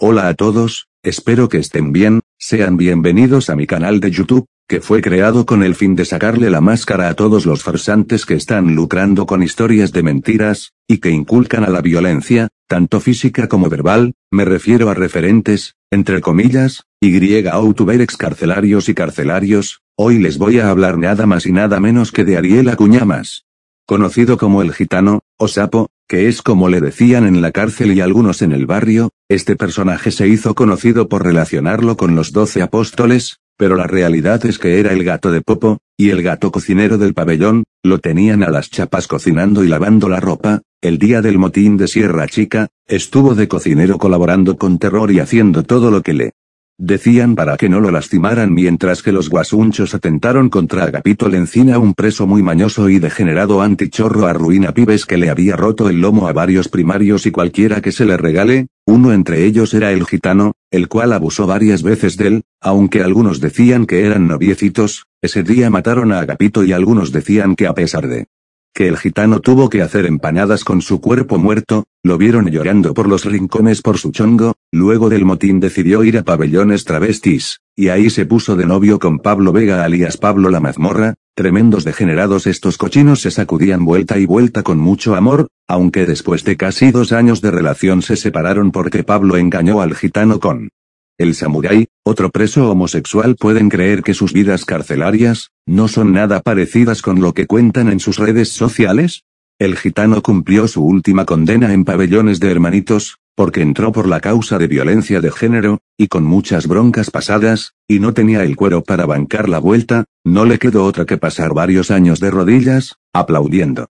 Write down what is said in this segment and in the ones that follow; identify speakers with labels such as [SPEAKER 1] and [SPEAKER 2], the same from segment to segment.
[SPEAKER 1] Hola a todos, espero que estén bien, sean bienvenidos a mi canal de YouTube, que fue creado con el fin de sacarle la máscara a todos los farsantes que están lucrando con historias de mentiras, y que inculcan a la violencia, tanto física como verbal, me refiero a referentes, entre comillas, y youtuber excarcelarios y carcelarios, hoy les voy a hablar nada más y nada menos que de Ariel Acuñamas. Conocido como el gitano, o sapo, que es como le decían en la cárcel y algunos en el barrio, este personaje se hizo conocido por relacionarlo con los doce apóstoles, pero la realidad es que era el gato de Popo, y el gato cocinero del pabellón, lo tenían a las chapas cocinando y lavando la ropa, el día del motín de Sierra Chica, estuvo de cocinero colaborando con terror y haciendo todo lo que le decían para que no lo lastimaran mientras que los guasunchos atentaron contra Agapito Lencina un preso muy mañoso y degenerado antichorro a ruina pibes que le había roto el lomo a varios primarios y cualquiera que se le regale, uno entre ellos era el gitano, el cual abusó varias veces de él, aunque algunos decían que eran noviecitos, ese día mataron a Agapito y algunos decían que a pesar de que el gitano tuvo que hacer empanadas con su cuerpo muerto, lo vieron llorando por los rincones por su chongo, luego del motín decidió ir a pabellones travestis, y ahí se puso de novio con Pablo Vega alias Pablo la mazmorra, tremendos degenerados estos cochinos se sacudían vuelta y vuelta con mucho amor, aunque después de casi dos años de relación se separaron porque Pablo engañó al gitano con el samurái, otro preso homosexual pueden creer que sus vidas carcelarias, no son nada parecidas con lo que cuentan en sus redes sociales. El gitano cumplió su última condena en pabellones de hermanitos, porque entró por la causa de violencia de género, y con muchas broncas pasadas, y no tenía el cuero para bancar la vuelta, no le quedó otra que pasar varios años de rodillas, aplaudiendo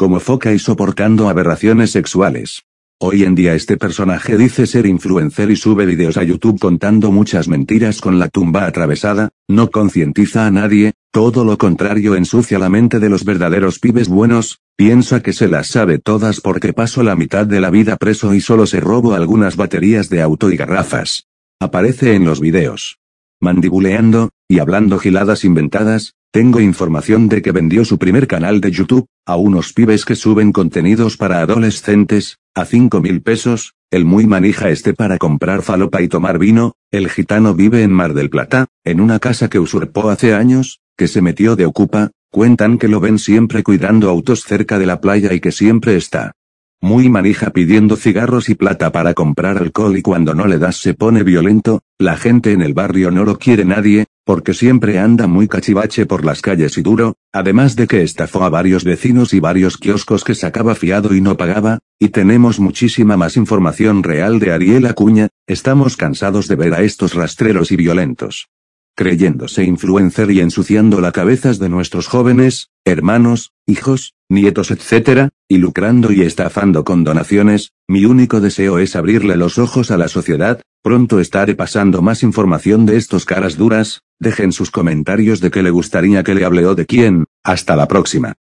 [SPEAKER 1] como foca y soportando aberraciones sexuales. Hoy en día este personaje dice ser influencer y sube videos a YouTube contando muchas mentiras con la tumba atravesada, no concientiza a nadie, todo lo contrario ensucia la mente de los verdaderos pibes buenos, piensa que se las sabe todas porque pasó la mitad de la vida preso y solo se robo algunas baterías de auto y garrafas. Aparece en los videos. Mandibuleando, y hablando giladas inventadas, tengo información de que vendió su primer canal de YouTube, a unos pibes que suben contenidos para adolescentes, a cinco mil pesos, el muy manija este para comprar falopa y tomar vino, el gitano vive en Mar del Plata, en una casa que usurpó hace años, que se metió de ocupa, cuentan que lo ven siempre cuidando autos cerca de la playa y que siempre está. Muy manija pidiendo cigarros y plata para comprar alcohol y cuando no le das se pone violento, la gente en el barrio no lo quiere nadie, porque siempre anda muy cachivache por las calles y duro, además de que estafó a varios vecinos y varios kioscos que sacaba fiado y no pagaba, y tenemos muchísima más información real de Ariel Acuña, estamos cansados de ver a estos rastreros y violentos creyéndose influencer y ensuciando la cabezas de nuestros jóvenes, hermanos, hijos, nietos, etc., y lucrando y estafando con donaciones, mi único deseo es abrirle los ojos a la sociedad, pronto estaré pasando más información de estos caras duras, Dejen sus comentarios de qué le gustaría que le hable o de quién. Hasta la próxima.